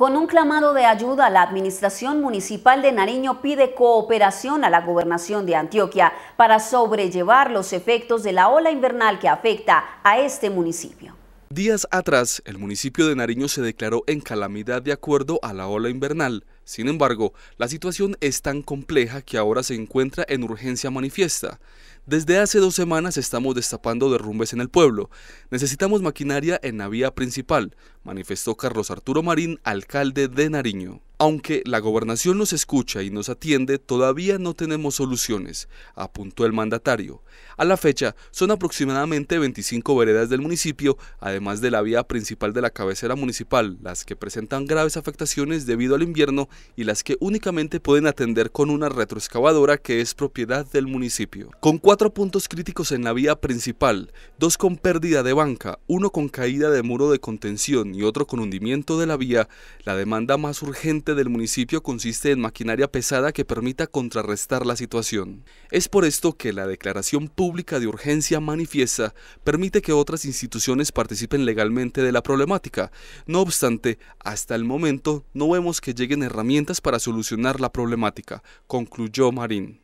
Con un clamado de ayuda, la Administración Municipal de Nariño pide cooperación a la Gobernación de Antioquia para sobrellevar los efectos de la ola invernal que afecta a este municipio. Días atrás, el municipio de Nariño se declaró en calamidad de acuerdo a la ola invernal. Sin embargo, la situación es tan compleja que ahora se encuentra en urgencia manifiesta. Desde hace dos semanas estamos destapando derrumbes en el pueblo. Necesitamos maquinaria en la vía principal, manifestó Carlos Arturo Marín, alcalde de Nariño. Aunque la gobernación nos escucha y nos atiende, todavía no tenemos soluciones, apuntó el mandatario. A la fecha, son aproximadamente 25 veredas del municipio, además de la vía principal de la cabecera municipal, las que presentan graves afectaciones debido al invierno y las que únicamente pueden atender con una retroexcavadora que es propiedad del municipio. Con cuatro puntos críticos en la vía principal, dos con pérdida de banca, uno con caída de muro de contención y otro con hundimiento de la vía, la demanda más urgente del municipio consiste en maquinaria pesada que permita contrarrestar la situación. Es por esto que la declaración pública de urgencia manifiesta permite que otras instituciones participen legalmente de la problemática. No obstante, hasta el momento no vemos que lleguen herramientas para solucionar la problemática, concluyó Marín.